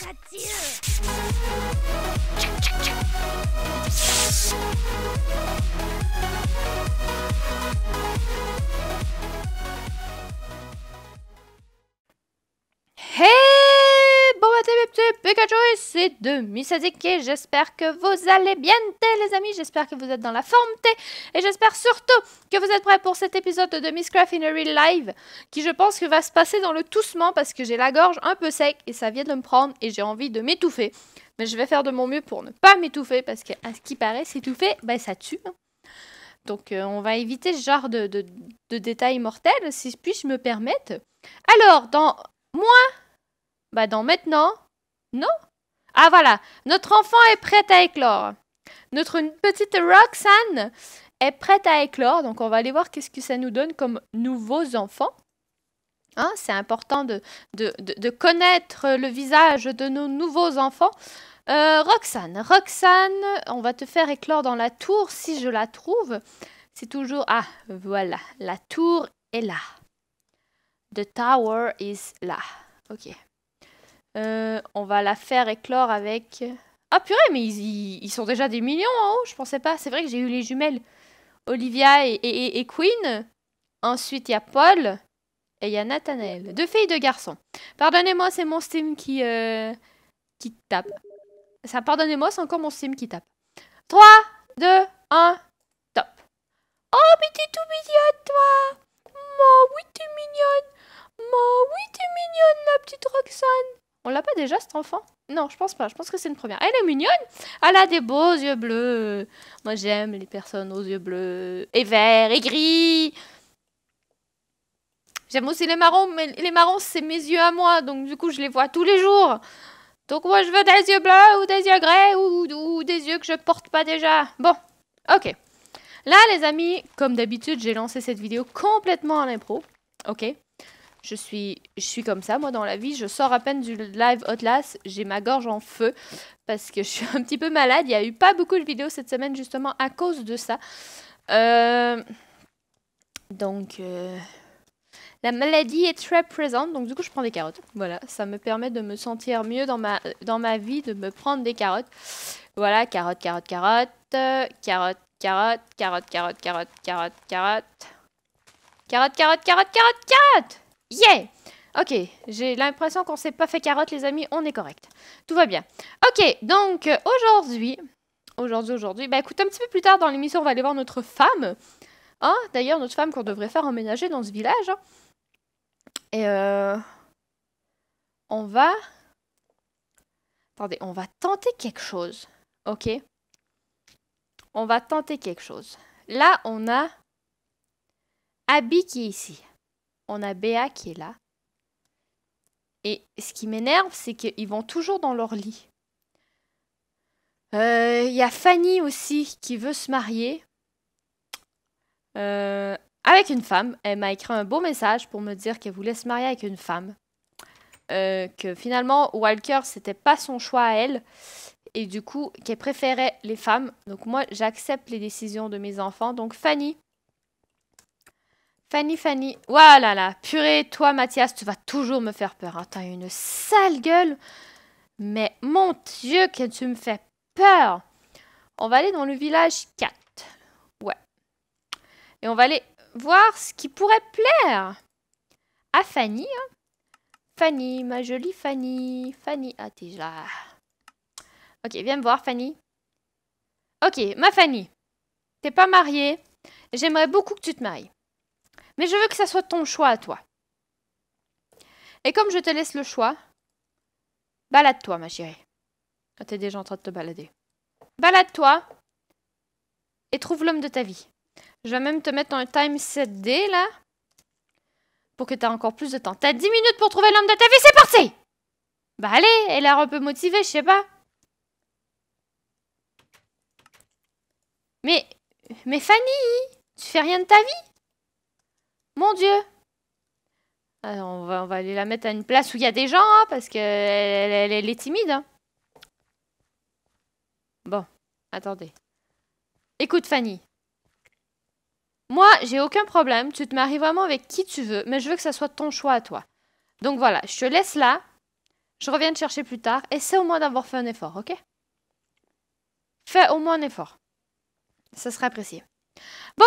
タチュー c'est Pikachu et c'est de miss j'espère que vous allez bien les amis, j'espère que vous êtes dans la forme T et j'espère surtout que vous êtes prêts pour cet épisode de Miss Real Live qui je pense que va se passer dans le toussement parce que j'ai la gorge un peu sec et ça vient de me prendre et j'ai envie de m'étouffer. Mais je vais faire de mon mieux pour ne pas m'étouffer parce que à ce qui paraît s'étouffer, ben ça tue. Hein. Donc euh, on va éviter ce genre de, de, de détails mortels si puis me permettre. Alors dans moi, bah dans maintenant, non Ah voilà, notre enfant est prête à éclore. Notre petite Roxane est prête à éclore. Donc on va aller voir qu'est-ce que ça nous donne comme nouveaux enfants. Hein, c'est important de, connaître le visage de nos nouveaux enfants. Euh, Roxane, Roxane, on va te faire éclore dans la tour si je la trouve. C'est toujours... Ah, voilà, la tour est là. The tower is là. Ok. Euh, on va la faire éclore avec... Ah purée, mais ils, ils, sont déjà des millions en haut, je pensais pas. C'est vrai que j'ai eu les jumelles. Olivia et, et, Queen. Ensuite, il y a Paul. Et il y a Nathaniel Deux filles, deux garçons. Pardonnez-moi, c'est mon Steam qui, euh, qui tape. Ça, pardonnez-moi, c'est encore mon Steam qui tape. 3, 2, 1, top. Oh, mais t'es tout mignonne, toi. Moi, oui, t'es mignonne. Moi, oui, t'es mignonne, la petite Roxane. On l'a pas déjà cet enfant Non, je pense pas. Je pense que c'est une première. Elle est mignonne. Elle a des beaux yeux bleus. Moi j'aime les personnes aux yeux bleus et verts et gris. J'aime aussi les marrons, mais les marrons c'est mes yeux à moi, donc du coup je les vois tous les jours. Donc moi je veux des yeux bleus ou des yeux gris ou, des yeux que je porte pas déjà. Bon, ok. Là les amis, comme d'habitude j'ai lancé cette vidéo complètement à l'impro. Ok je suis, je suis comme ça, moi, dans la vie. Je sors à peine du live Hotlas, J'ai ma gorge en feu parce que je suis un petit peu malade. Il n'y a eu pas beaucoup de vidéos cette semaine, justement, à cause de ça. Euh, donc, euh, la maladie est très présente. Donc, du coup, je prends des carottes. Voilà, ça me permet de me sentir mieux dans ma, dans ma vie, de me prendre des carottes. Voilà, carottes, carottes, carottes. carottes, carottes, carottes, carottes, carottes, carottes, carottes, carottes. Carotte, carotte, carotte, carotte, carotte Yeah Ok, j'ai l'impression qu'on s'est pas fait carotte, les amis. On est correct. Tout va bien. Ok, donc euh, aujourd'hui, aujourd'hui, aujourd'hui, bah écoute, un petit peu plus tard dans l'émission, on va aller voir notre femme. Hein, d'ailleurs, notre femme qu'on devrait faire emménager dans ce village. Hein. Et euh... On va... Attendez, on va tenter quelque chose. Ok On va tenter quelque chose. Là, on a... Abby qui est ici on a Béa qui est là. Et ce qui m'énerve, c'est qu'ils vont toujours dans leur lit. Il euh, y a Fanny aussi qui veut se marier euh, avec une femme. Elle m'a écrit un beau message pour me dire qu'elle voulait se marier avec une femme. Euh, que finalement, Walker, c'était pas son choix à elle. Et du coup, qu'elle préférait les femmes. Donc moi, j'accepte les décisions de mes enfants. Donc Fanny, Fanny, Fanny. Voilà, là. Purée, toi, Mathias, tu vas toujours me faire peur. T'as une sale gueule. Mais mon Dieu, que tu me fais peur. On va aller dans le village 4. Ouais. Et on va aller voir ce qui pourrait plaire à Fanny. Hein. Fanny, ma jolie Fanny. Fanny, ah, t'es là. Ok, viens me voir, Fanny. Ok, ma Fanny. T'es pas mariée. J'aimerais beaucoup que tu te maries. Mais je veux que ça soit ton choix à toi. Et comme je te laisse le choix, balade-toi, ma chérie. Quand ah, t'es déjà en train de te balader. Balade-toi et trouve l'homme de ta vie. Je vais même te mettre un time 7D là. Pour que t'aies encore plus de temps. T'as 10 minutes pour trouver l'homme de ta vie, c'est parti! Bah allez, elle a l'air un peu motivée, je sais pas. Mais. Mais Fanny, tu fais rien de ta vie mon Dieu euh, on va, on va aller la mettre à une place où il y a des gens, hein, parce qu'elle elle, est timide. Hein. Bon, attendez. Écoute, Fanny. Moi, j'ai aucun problème. Tu te maries vraiment avec qui tu veux, mais je veux que ça soit ton choix à toi. Donc voilà, je te laisse là. Je reviens te chercher plus tard. Essaie au moins d'avoir fait un effort, ok Fais au moins un effort. Ça serait apprécié. Bon,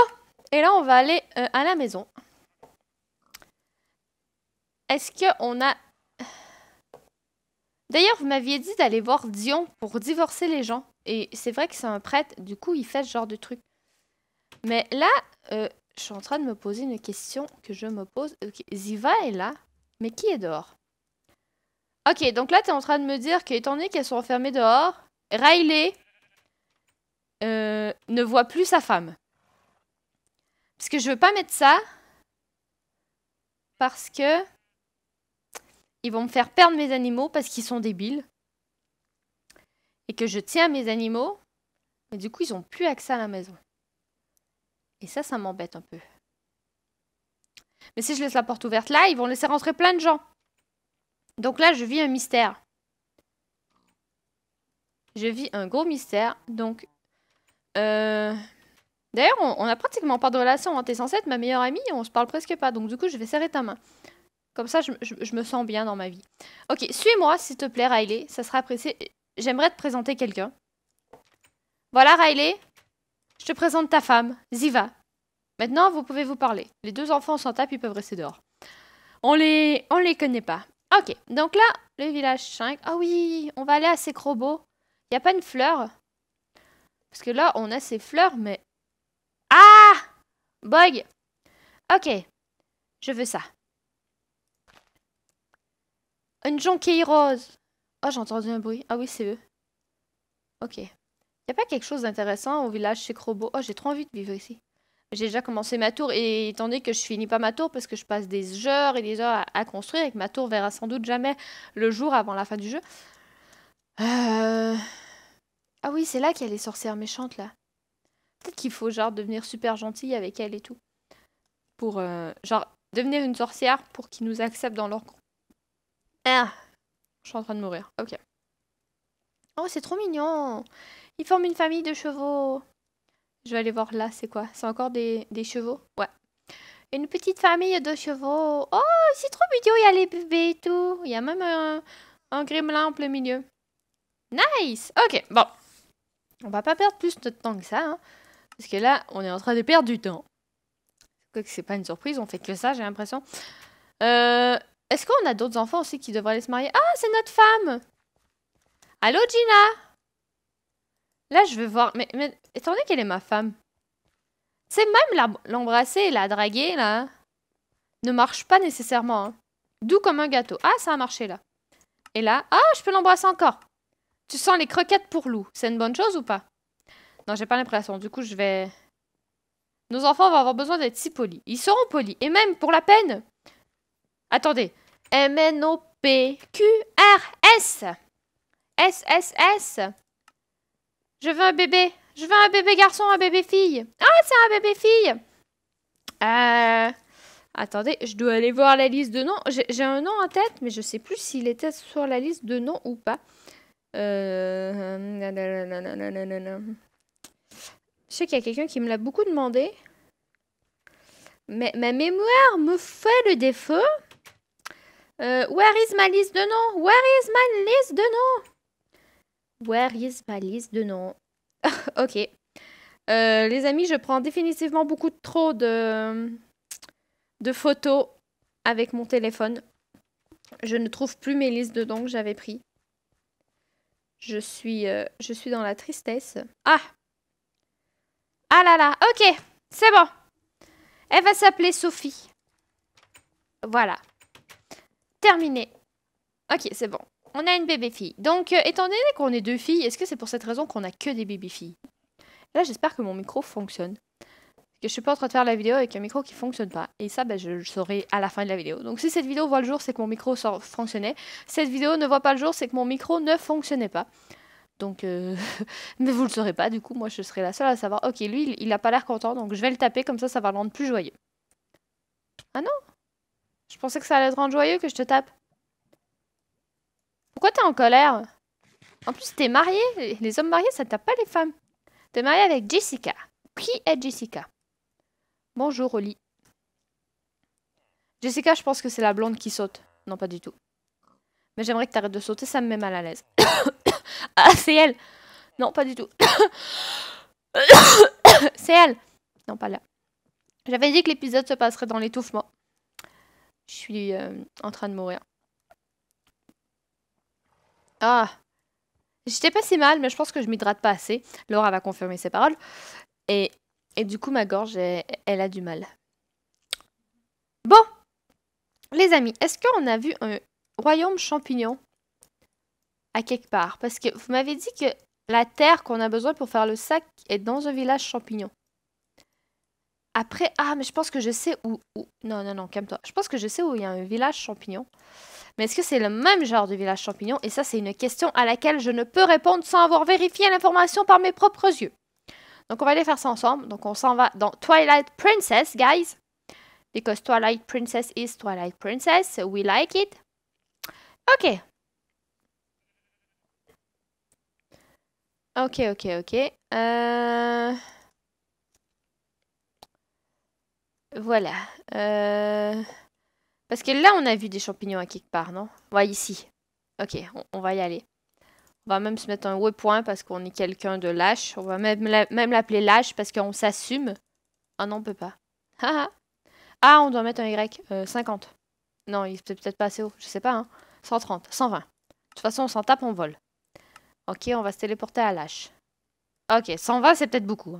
et là, on va aller euh, à la maison. Est-ce qu'on a... D'ailleurs, vous m'aviez dit d'aller voir Dion pour divorcer les gens. Et c'est vrai que c'est un prêtre, du coup, il fait ce genre de truc. Mais là, euh, je suis en train de me poser une question que je me pose. Ziva est là, mais qui est dehors Ok, donc là, tu es en train de me dire qu'étant donné qu'elles sont enfermées dehors, Riley euh, ne voit plus sa femme. Parce que je veux pas mettre ça. Parce que ils vont me faire perdre mes animaux parce qu'ils sont débiles. Et que je tiens mes animaux, mais du coup, ils n'ont plus accès à la maison. Et ça, ça m'embête un peu. Mais si je laisse la porte ouverte là, ils vont laisser rentrer plein de gens. Donc là, je vis un mystère. Je vis un gros mystère. Donc, euh, D'ailleurs, on, n'a pratiquement pas de relation. Hein. T'es censée être ma meilleure amie, on se parle presque pas. Donc du coup, je vais serrer ta main. Comme ça, je, me sens bien dans ma vie. Ok, suis-moi, s'il te plaît, Riley. Ça sera apprécié. J'aimerais te présenter quelqu'un. Voilà, Riley. Je te présente ta femme, Ziva. Maintenant, vous pouvez vous parler. Les deux enfants s'en tapent, ils peuvent rester dehors. On les, on les connaît pas. Ok, donc là, le village 5. Ah oui, on va aller à ces Il Y a pas une fleur Parce que là, on a ces fleurs, mais... Ah Bug Ok, je veux ça. Une jonquille rose. oh, j'ai entendu un bruit. Ah oui, c'est eux. Ok. Y a pas quelque chose d'intéressant au village chez Crobo Oh, ah, j'ai trop envie de vivre ici. J'ai déjà commencé ma tour et étant que je finis pas ma tour parce que je passe des heures et des heures à, construire et que ma tour verra sans doute jamais le jour avant la fin du jeu. Euh, ah oui, c'est là qu'il y a les sorcières méchantes là. Peut-être qu'il faut genre devenir super gentille avec elles et tout. Pour euh, genre devenir une sorcière pour qu'ils nous acceptent dans leur ah Je suis en train de mourir. Ok. Oh, c'est trop mignon Ils forment une famille de chevaux Je vais aller voir là, c'est quoi C'est encore des, chevaux Ouais. Une petite famille de chevaux. Oh, c'est trop mignon, il y a les bébés et tout. Il y a même un, un gremlin en plein milieu. Nice Ok, bon. On va pas perdre plus de temps que ça. Hein, parce que là, on est en train de perdre du temps. C'est pas une surprise, on fait que ça, j'ai l'impression. Euh, est-ce qu'on a d'autres enfants aussi qui devraient aller se marier Ah, c'est notre femme Allô, Gina Là, je veux voir... Mais, étant donné qu'elle est ma femme... C'est même l'embrasser la draguer, là, hein, ne marche pas nécessairement. Hein. Doux comme un gâteau. Ah, ça a marché, là. Et là... Ah, je peux l'embrasser encore Tu sens les croquettes pour loup. C'est une bonne chose ou pas Non, j'ai pas l'impression. Du coup, je vais... Nos enfants vont avoir besoin d'être si polis. Ils seront polis. Et même, pour la peine, Attendez. M-N-O-P-Q-R-S. S-S-S. Je veux un bébé. Je veux un bébé garçon, un bébé fille. Ah, c'est un bébé fille. Euh, attendez, je dois aller voir la liste de noms. J'ai un nom en tête, mais je sais plus s'il était sur la liste de noms ou pas. Euh, je sais qu'il y a quelqu'un qui me l'a beaucoup demandé. Mais ma mémoire me fait le défaut. Euh, where is my liste de noms Where is my list de noms Where is my liste de noms Ok. Euh, les amis, je prends définitivement beaucoup trop de, photos avec mon téléphone. Je ne trouve plus mes listes de dons que j'avais pris. Je suis, euh, je suis dans la tristesse. Ah Ah là là, ok, c'est bon. Elle va s'appeler Sophie. Voilà. Terminé. Ok, c'est bon. On a une bébé fille. Donc, euh, étant donné qu'on est deux filles, est-ce que c'est pour cette raison qu'on a que des bébés filles Là, j'espère que mon micro fonctionne. Parce que je suis pas en train de faire la vidéo avec un micro qui fonctionne pas. Et ça, ben, je le saurai à la fin de la vidéo. Donc, si cette vidéo voit le jour, c'est que mon micro fonctionnait. Cette vidéo ne voit pas le jour, c'est que mon micro ne fonctionnait pas. Donc, euh, mais vous le saurez pas. Du coup, moi, je serai la seule à savoir. Ok, lui, il, n'a a pas l'air content, donc je vais le taper comme ça, ça va le rendre plus joyeux. Ah non je pensais que ça allait te rendre joyeux que je te tape. Pourquoi t'es en colère En plus, t'es marié. Les hommes mariés, ça ne tape pas les femmes. T'es mariée avec Jessica. Qui est Jessica Bonjour, Oli. Jessica, je pense que c'est la blonde qui saute. Non, pas du tout. Mais j'aimerais que t'arrêtes de sauter, ça me met mal à l'aise. ah, c'est elle Non, pas du tout. c'est elle Non, pas là. J'avais dit que l'épisode se passerait dans l'étouffement. Je suis euh, en train de mourir. Ah J'étais pas si mal, mais je pense que je m'hydrate pas assez. Laura va confirmer ses paroles. Et, et du coup, ma gorge, elle a du mal. Bon Les amis, est-ce qu'on a vu un royaume champignon à quelque part? Parce que vous m'avez dit que la terre qu'on a besoin pour faire le sac est dans un village champignon. Après, ah, mais je pense que je sais où. où... Non, non, non, calme-toi. Je pense que je sais où il y a un village champignon. Mais est-ce que c'est le même genre de village champignon Et ça, c'est une question à laquelle je ne peux répondre sans avoir vérifié l'information par mes propres yeux. Donc, on va aller faire ça ensemble. Donc, on s'en va dans Twilight Princess, guys. Because Twilight Princess is Twilight Princess. We like it. OK. OK, OK, OK. Euh... Voilà. Euh, parce que là, on a vu des champignons à quelque part, non va ici. Ok, on, va y aller. On va même se mettre un haut point parce qu'on est quelqu'un de lâche. On va même l'appeler lâche parce qu'on s'assume. Ah non, on peut pas. Ah, ah, on doit mettre un Y. 50. Euh, non, il est peut-être pas assez haut. Je sais pas, 130, hein. 120. De toute façon, on s'en tape, on vole. Ok, on va se téléporter à lâche. Ok, 120, c'est peut-être beaucoup.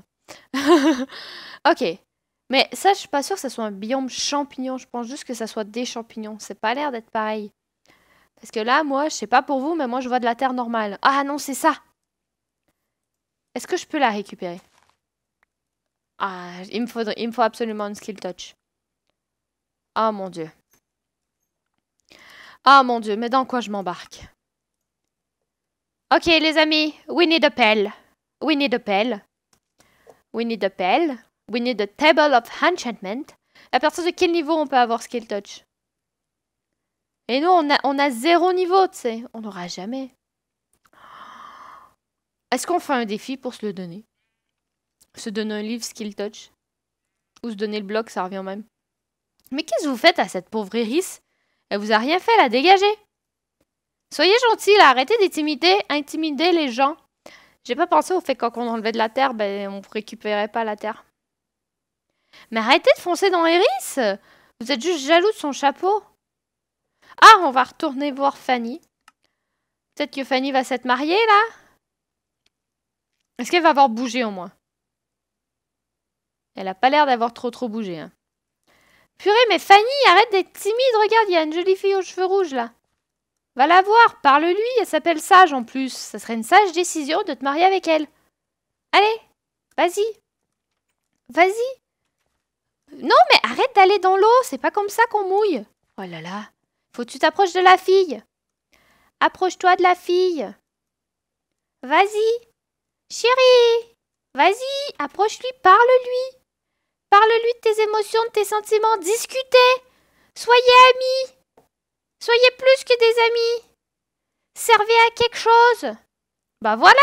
Hein. ok, mais ça, je suis pas sûre que ça soit un biome champignon. Je pense juste que ça soit des champignons. C'est pas l'air d'être pareil. Parce que là, moi, je sais pas pour vous, mais moi, je vois de la terre normale. Ah non, c'est ça Est-ce que je peux la récupérer Ah, il me, faut, absolument une skill touch. Ah mon dieu. Ah mon dieu, mais dans quoi je m'embarque Ok, les amis, we need a pelle. We need a pelle. We need a pelle. We need a table of enchantment. À partir de quel niveau on peut avoir skill touch Et nous, on a, on a zéro niveau, tu sais. On n'aura jamais. Est-ce qu'on fait un défi pour se le donner Se donner un livre skill touch Ou se donner le bloc, ça revient même. Mais qu'est-ce que vous faites à cette pauvre Iris Elle vous a rien fait, la dégager. Soyez gentils, arrêtez d'intimider, intimider les gens. J'ai pas pensé au fait que quand on enlevait de la terre, on ben, on récupérait pas la terre. Mais arrêtez de foncer dans Eris Vous êtes juste jaloux de son chapeau. Ah, on va retourner voir Fanny. Peut-être que Fanny va s'être mariée, là Est-ce qu'elle va avoir bougé, au moins Elle a pas l'air d'avoir trop trop bougé, hein. Purée, mais Fanny, arrête d'être timide, regarde, il y a une jolie fille aux cheveux rouges, là. Va la voir, parle-lui, elle s'appelle Sage en plus. Ça serait une sage décision de te marier avec elle. Allez, vas-y. Vas-y. Non, mais arrête d'aller dans l'eau, c'est pas comme ça qu'on mouille. Oh là là, faut que tu t'approches de la fille. Approche-toi de la fille. Vas-y. Chérie, vas-y, approche-lui, parle-lui. Parle-lui de tes émotions, de tes sentiments, discutez. Soyez amis. Soyez plus que des amis. Servez à quelque chose. Bah voilà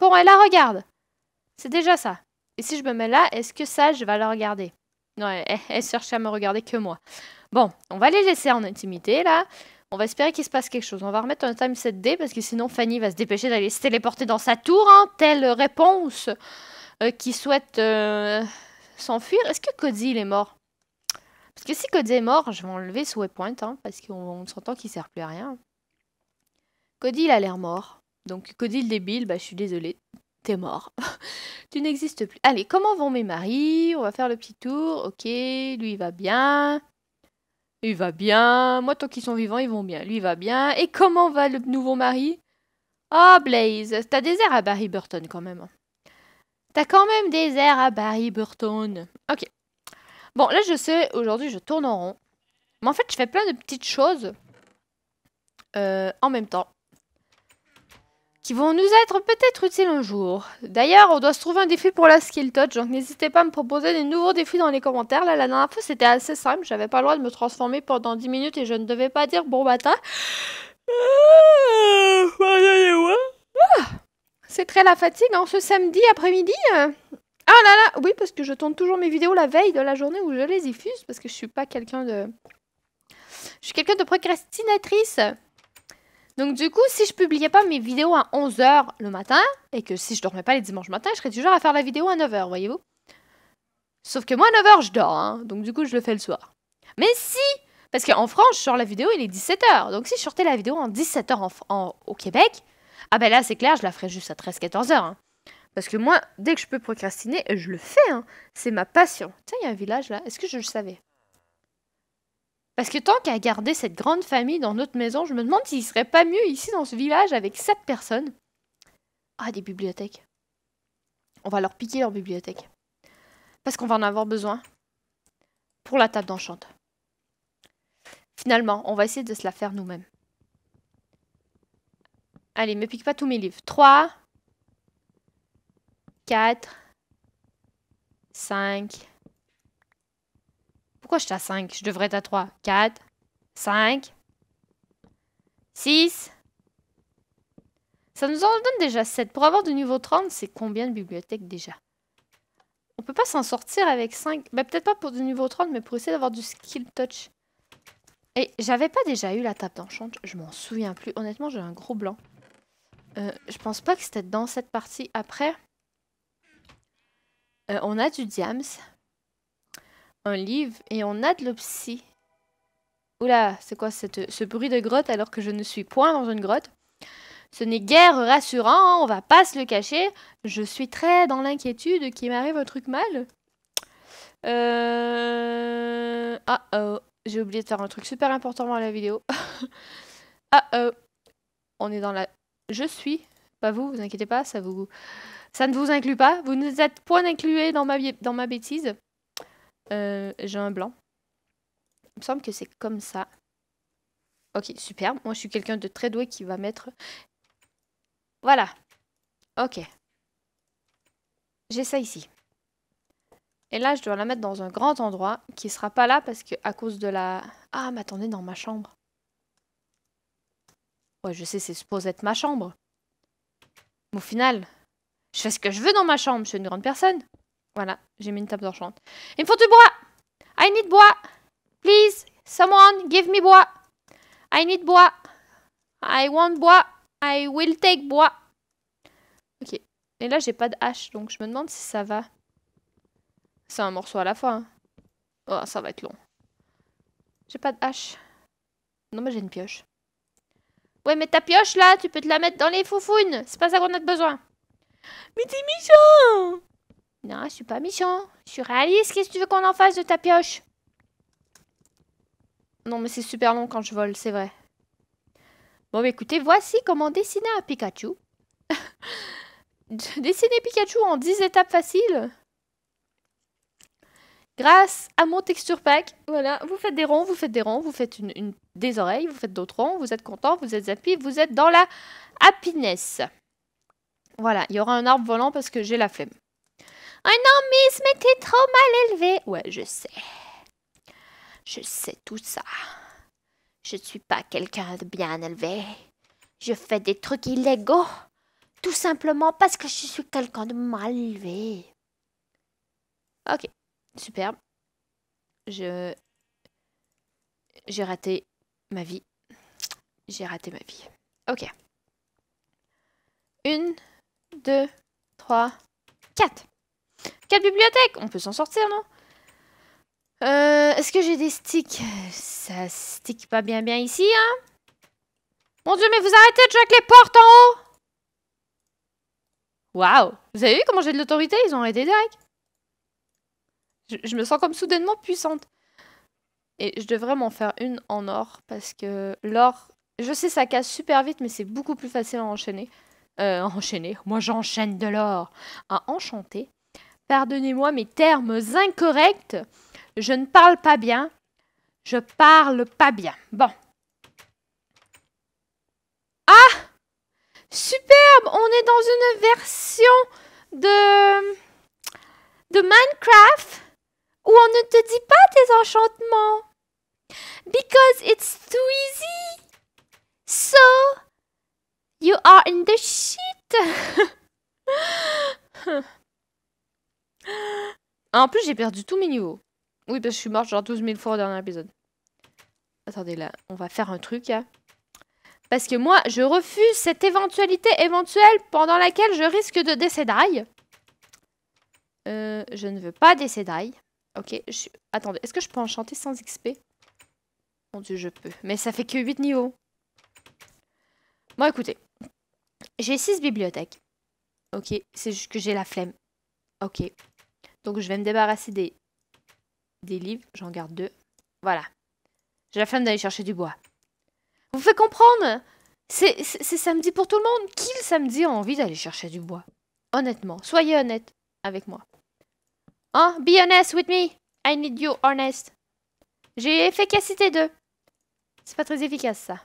Bon, elle la regarde. C'est déjà ça. Et si je me mets là, est-ce que ça, je vais la regarder Ouais, eh, eh, elle, cherche à me regarder que moi. Bon, on va les laisser en intimité là. On va espérer qu'il se passe quelque chose. On va remettre un time 7D parce que sinon Fanny va se dépêcher d'aller se téléporter dans sa tour. Hein, telle réponse euh, qui souhaite euh, s'enfuir. Est-ce que Cody il est mort Parce que si Cody est mort, je vais enlever ce waypoint hein, parce qu'on s'entend qu'il sert plus à rien. Cody il a l'air mort. Donc Cody le débile, bah, je suis désolée t'es mort. tu n'existes plus. Allez, comment vont mes maris On va faire le petit tour. Ok, lui, il va bien. Il va bien. Moi, tant qu'ils sont vivants, ils vont bien. Lui, il va bien. Et comment va le nouveau mari Oh, ah, Blaze, t'as des airs à Barry Burton quand même. Hein. T'as quand même des airs à Barry Burton. Ok. Bon, là, je sais, aujourd'hui, je tourne en rond. Mais en fait, je fais plein de petites choses euh, en même temps qui vont nous être peut-être utiles un jour. D'ailleurs, on doit se trouver un défi pour la skill touch, donc n'hésitez pas à me proposer des nouveaux défis dans les commentaires. Là, la dernière fois, c'était assez simple, j'avais pas le droit de me transformer pendant 10 minutes et je ne devais pas dire bon matin. Ah, c'est très la fatigue en hein, ce samedi après-midi. Ah là là, oui, parce que je tourne toujours mes vidéos la veille de la journée où je les diffuse, parce que je suis pas quelqu'un de... Je suis quelqu'un de procrastinatrice. Donc du coup, si je publiais pas mes vidéos à 11h le matin, et que si je dormais pas les dimanches matin, je serais toujours à faire la vidéo à 9h, voyez-vous Sauf que moi, à 9h, je dors, hein. donc du coup, je le fais le soir. Mais si Parce qu'en France, je sors la vidéo, il est 17h. Donc si je sortais la vidéo en 17h au Québec, ah ben là, c'est clair, je la ferais juste à 13-14h. Hein. Parce que moi, dès que je peux procrastiner, je le fais. Hein. C'est ma passion. Tiens, il y a un village là. Est-ce que je le savais parce que tant qu'à garder cette grande famille dans notre maison, je me demande s'il serait pas mieux ici dans ce village avec sept personnes. Ah, des bibliothèques. On va leur piquer leur bibliothèque. Parce qu'on va en avoir besoin. Pour la table d'enchante. Finalement, on va essayer de se la faire nous-mêmes. Allez, me pique pas tous mes livres. 3, 4, 5, pourquoi je suis à 5 Je devrais être à 3. 4, 5, 6. Ça nous en donne déjà 7. Pour avoir de niveau 30, c'est combien de bibliothèques déjà On peut pas s'en sortir avec 5. Ben, peut-être pas pour du niveau 30, mais pour essayer d'avoir du skill touch. Et j'avais pas déjà eu la table d'enchant. Je m'en souviens plus. Honnêtement, j'ai un gros blanc. Euh, je pense pas que c'était dans cette partie. Après, euh, on a du diams un livre et on a de l'opsie. Oula, c'est quoi cette, ce bruit de grotte alors que je ne suis point dans une grotte Ce n'est guère rassurant, on va pas se le cacher. Je suis très dans l'inquiétude qu'il m'arrive un truc mal. Euh... Ah oh, j'ai oublié de faire un truc super important dans la vidéo. ah oh, on est dans la... Je suis, pas vous, vous inquiétez pas, ça vous... Ça ne vous inclut pas, vous n'êtes point inclué dans ma, dans ma bêtise. Euh, j'ai un blanc. Il me semble que c'est comme ça. Ok, super. Moi, je suis quelqu'un de très doué qui va mettre... Voilà. Ok. J'ai ça ici. Et là, je dois la mettre dans un grand endroit qui sera pas là parce que à cause de la... Ah, mais attendez, dans ma chambre. Ouais, je sais, c'est supposé être ma chambre. au final, je fais ce que je veux dans ma chambre, je suis une grande personne. Voilà, j'ai mis une table d'enchant. Il me faut du bois I need bois Please, someone, give me bois I need bois I want bois I will take bois Ok. Et là, j'ai pas de hache, donc je me demande si ça va. C'est un morceau à la fois. Hein. Oh, ça va être long. J'ai pas de hache. Non, mais j'ai une pioche. Ouais, mais ta pioche, là, tu peux te la mettre dans les foufounes. C'est pas ça qu'on a de besoin. Mais t'es méchant non, je suis pas méchant. Je suis réaliste. Qu'est-ce que tu veux qu'on en fasse de ta pioche Non, mais c'est super long quand je vole, c'est vrai. Bon, bah, écoutez, voici comment dessiner un Pikachu. dessiner Pikachu en 10 étapes faciles grâce à mon texture pack. Voilà, vous faites des ronds, vous faites des ronds, vous faites une, des oreilles, vous faites d'autres ronds, vous êtes content, vous êtes happy, vous êtes dans la happiness. Voilà, il y aura un arbre volant parce que j'ai la flemme. Un mais t'es trop mal élevé. Ouais, je sais. Je sais tout ça. Je ne suis pas quelqu'un de bien élevé. Je fais des trucs illégaux. Tout simplement parce que je suis quelqu'un de mal élevé. Ok, superbe. Je. J'ai raté ma vie. J'ai raté ma vie. Ok. Une, deux, trois, quatre quatre bibliothèques On peut s'en sortir, non euh, Est-ce que j'ai des sticks Ça stick pas bien bien ici, hein Mon dieu, mais vous arrêtez de jouer avec les portes en haut Waouh Vous avez vu comment j'ai de l'autorité Ils ont arrêté direct. Je, je, me sens comme soudainement puissante. Et je devrais m'en faire une en or, parce que l'or, je sais ça casse super vite, mais c'est beaucoup plus facile à enchaîner. Euh, enchaîner. Moi, j'enchaîne de l'or. À enchanter pardonnez-moi mes termes incorrects, je ne parle pas bien, je parle pas bien. Bon. Ah Superbe On est dans une version de, de Minecraft où on ne te dit pas tes enchantements. Because it's too easy. So, you are in the shit. Ah, en plus, j'ai perdu tous mes niveaux. Oui, parce que je suis morte genre 12 000 fois au dernier épisode. Attendez, là, on va faire un truc, Parce que moi, je refuse cette éventualité éventuelle pendant laquelle je risque de décéder. Euh, je ne veux pas décéder. Ok, je... attendez, est-ce que je peux enchanter sans XP Mon dieu, je peux. Mais ça fait que 8 niveaux. Bon, écoutez. J'ai 6 bibliothèques. Ok, c'est juste que j'ai la flemme. Ok, donc je vais me débarrasser des, livres. J'en garde deux. Voilà. J'ai la flemme d'aller chercher du bois. Vous faites comprendre C'est samedi pour tout le monde. Qui le samedi a envie d'aller chercher du bois Honnêtement, soyez honnête avec moi. Hein Be honest with me. I need you honest. J'ai efficacité 2. C'est pas très efficace ça.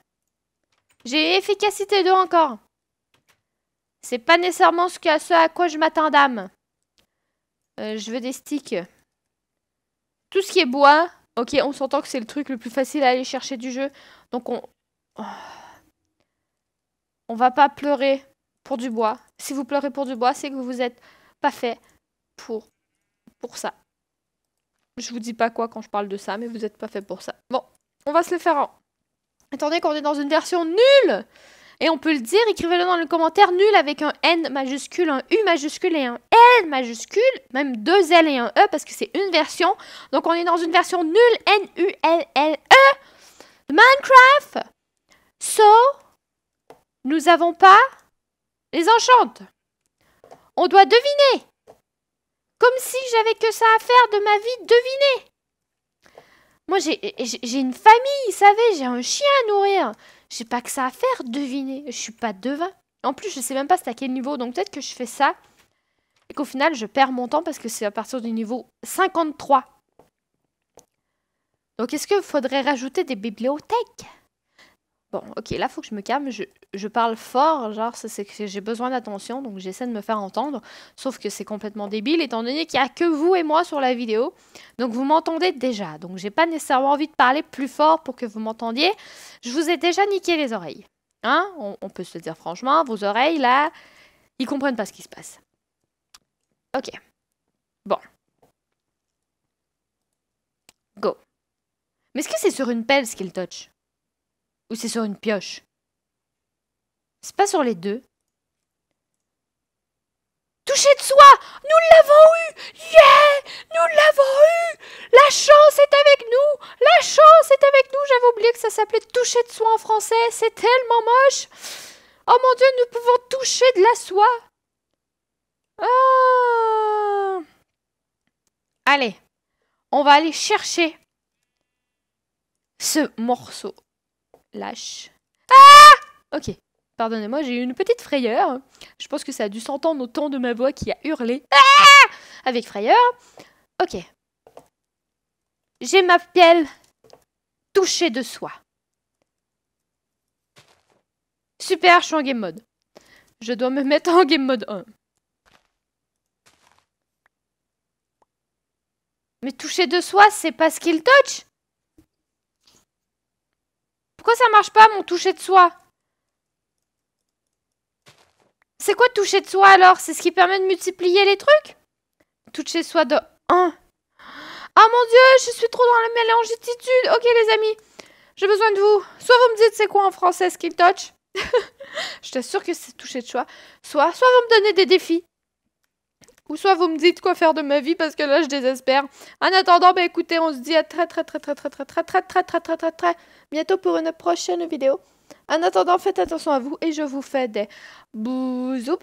J'ai efficacité 2 encore. C'est pas nécessairement ce ce à quoi je m'attends d'âme. Euh, je veux des sticks. Tout ce qui est bois. Ok, on s'entend que c'est le truc le plus facile à aller chercher du jeu. Donc on... On va pas pleurer pour du bois. Si vous pleurez pour du bois, c'est que vous êtes pas fait pour, pour ça. Je vous dis pas quoi quand je parle de ça, mais vous êtes pas fait pour ça. Bon, on va se le faire en... Attendez qu'on est dans une version nulle et on peut le dire, écrivez-le dans le commentaire, nul avec un N majuscule, un U majuscule et un L majuscule, même deux L et un E parce que c'est une version. Donc on est dans une version nulle, N-U-L-L-E, Minecraft. So, nous avons pas les enchantes. On doit deviner. Comme si j'avais que ça à faire de ma vie, deviner. Moi, j'ai une famille, vous savez, j'ai un chien à nourrir. J'ai pas que ça à faire, deviner. Je suis pas devin. En plus, je sais même pas c'est à quel niveau, donc peut-être que je fais ça et qu'au final, je perds mon temps parce que c'est à partir du niveau 53. Donc, est-ce qu'il faudrait rajouter des bibliothèques Bon, ok, là, faut que je me calme. Je, parle fort, genre, c'est que j'ai besoin d'attention, donc j'essaie de me faire entendre. Sauf que c'est complètement débile, étant donné qu'il n'y a que vous et moi sur la vidéo. Donc vous m'entendez déjà. Donc j'ai pas nécessairement envie de parler plus fort pour que vous m'entendiez. Je vous ai déjà niqué les oreilles. Hein on, peut se le dire franchement, vos oreilles, là, ils comprennent pas ce qui se passe. Ok. Bon. Go. Mais est-ce que c'est sur une pelle ce qu'il touche ou c'est sur une pioche C'est pas sur les deux. Toucher de soie Nous l'avons eu Yeah Nous l'avons eu La chance est avec nous La chance est avec nous J'avais oublié que ça s'appelait toucher de soie en français. C'est tellement moche Oh mon dieu, nous pouvons toucher de la soie ah! Allez, on va aller chercher ce morceau lâche. Ah Ok, pardonnez-moi, j'ai eu une petite frayeur. Je pense que ça a dû s'entendre au temps de ma voix qui a hurlé. Ah Avec frayeur. Ok. J'ai ma pelle touchée de soie. Super, je suis en game mode. Je dois me mettre en game mode 1. Mais toucher de soi, c'est pas qu'il touche pourquoi ça marche pas mon toucher de soi C'est quoi toucher de soi alors C'est ce qui permet de multiplier les trucs Toucher soi de 1. Ah mon dieu, je suis trop dans la mélangitude. Ok les amis, j'ai besoin de vous. Soit vous me dites c'est quoi en français skill touch. je t'assure que c'est toucher de soi. Soit, soit vous me donnez des défis. Ou soit vous me dites quoi faire de ma vie parce que là je désespère. En attendant, bah écoutez, on se dit à très très très très très très très très très très très très très bientôt pour une prochaine vidéo. En attendant, faites attention à vous et je vous fais des bisous bisous